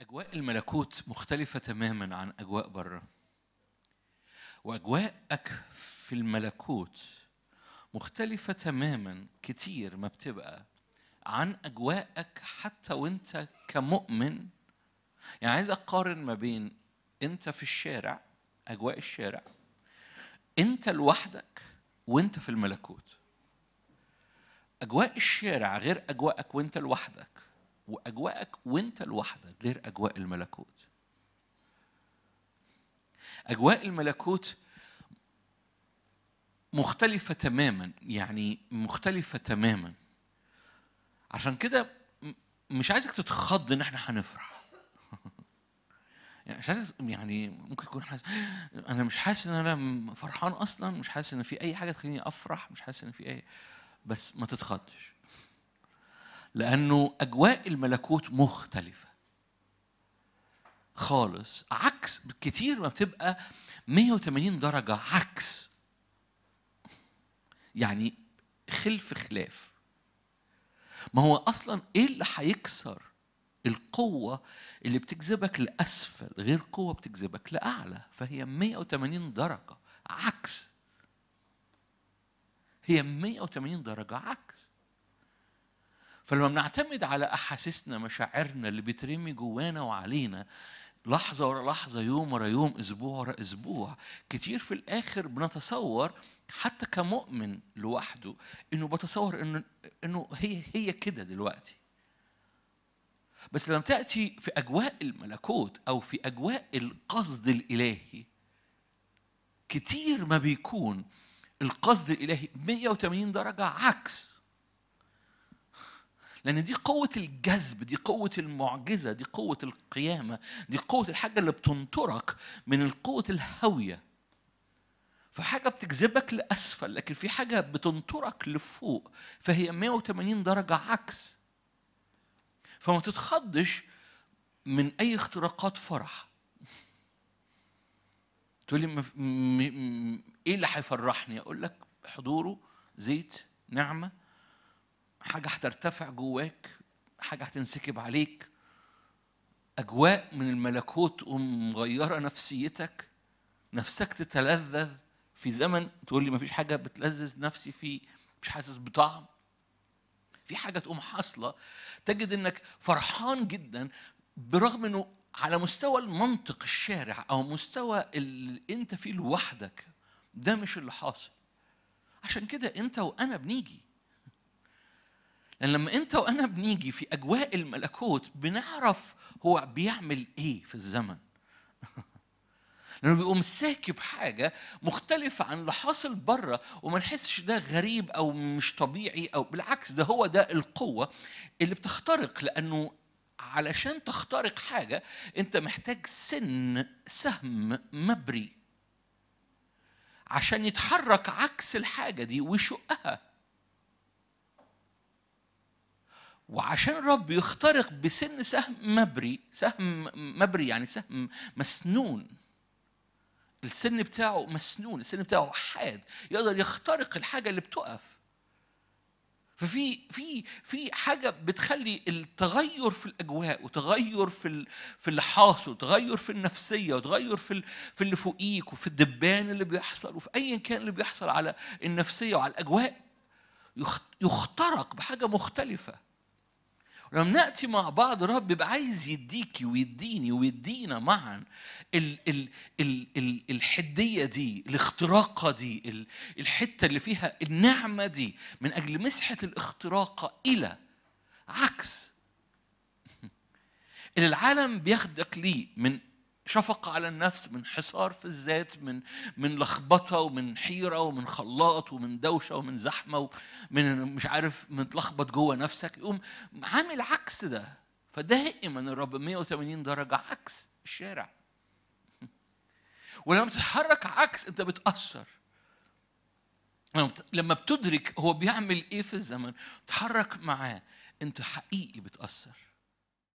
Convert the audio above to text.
أجواء الملكوت مختلفة تماما عن أجواء بره وأجواءك في الملكوت مختلفة تماما كتير ما بتبقى عن أجواءك حتى وأنت كمؤمن يعني عايز أقارن ما بين أنت في الشارع أجواء الشارع أنت لوحدك وأنت في الملكوت أجواء الشارع غير أجواءك وأنت لوحدك واجواءك وانت لوحدك غير اجواء الملكوت اجواء الملكوت مختلفه تماما يعني مختلفه تماما عشان كده مش عايزك تتخض ان احنا هنفرح يعني مش عايزك يعني ممكن يكون حاسس انا مش حاسس ان انا فرحان اصلا مش حاسس ان في اي حاجه تخليني افرح مش حاسس ان في اي بس ما تتخضش لأنه أجواء الملكوت مختلفة خالص عكس كتير ما بتبقى 180 درجة عكس يعني خلف خلاف ما هو أصلا إيه اللي هيكسر القوة اللي بتجذبك لأسفل غير قوة بتجذبك لأعلى فهي 180 درجة عكس هي 180 درجة عكس فلما بنعتمد على احاسيسنا مشاعرنا اللي بترمي جوانا وعلينا لحظة ورا لحظة يوم ورا يوم أسبوع ورا أسبوع كتير في الآخر بنتصور حتى كمؤمن لوحده إنه بتصور إنه إنه هي هي كده دلوقتي بس لما تأتي في أجواء الملكوت أو في أجواء القصد الإلهي كتير ما بيكون القصد الإلهي 180 درجة عكس لأن دي قوة الجذب دي قوة المعجزة دي قوة القيامة دي قوة الحاجة اللي بتنطرك من القوه الهاوية فحاجة بتجذبك لأسفل لكن في حاجة بتنطرك لفوق فهي 180 درجة عكس فما تتخضش من أي اختراقات فرح تقول لي ايه اللي هيفرحني اقول لك حضوره زيت نعمه حاجة هترتفع جواك حاجة هتنسكب عليك أجواء من الملكوت تقوم مغيرة نفسيتك نفسك تتلذذ في زمن تقول لي ما فيش حاجة بتلذذ نفسي فيه مش حاسس بطعم في حاجة تقوم حاصلة تجد إنك فرحان جدا برغم إنه على مستوى المنطق الشارع أو مستوى اللي أنت فيه لوحدك ده مش اللي حاصل عشان كده أنت وأنا بنيجي لأن لما أنت وأنا بنيجي في أجواء الملكوت بنعرف هو بيعمل إيه في الزمن لانه بيقوم ساكب حاجه مختلفه عن اللي حاصل بره وما نحسش ده غريب او مش طبيعي او بالعكس ده هو ده القوه اللي بتخترق لانه علشان تخترق حاجه انت محتاج سن سهم مبري عشان يتحرك عكس الحاجه دي ويشقها وعشان الرب يخترق بسن سهم مبري سهم مبري يعني سهم مسنون السن بتاعه مسنون السن بتاعه حاد يقدر يخترق الحاجه اللي بتقف ففي في في حاجه بتخلي التغير في الاجواء وتغير في في اللي حاصل وتغير في النفسيه وتغير في في اللي فوقيك وفي الدبان اللي بيحصل وفي ايا كان اللي بيحصل على النفسيه وعلى الاجواء يخترق بحاجه مختلفه لما ناتي مع بعض الرب بيبقى عايز يديكي ويديني ويدينا معا ال ال ال ال الحديه دي الاختراقه دي الحته اللي فيها النعمه دي من اجل مسحه الاختراقه الى عكس اللي العالم بياخدك ليه من شفقة على النفس من حصار في الذات من من لخبطة ومن حيرة ومن خلاط ومن دوشة ومن زحمة ومن مش عارف متلخبط جوه نفسك يقوم عامل عكس ده فدائما الرب 180 درجة عكس الشارع ولما بتتحرك عكس انت بتأثر لما بتدرك هو بيعمل ايه في الزمن تحرك معاه انت حقيقي بتأثر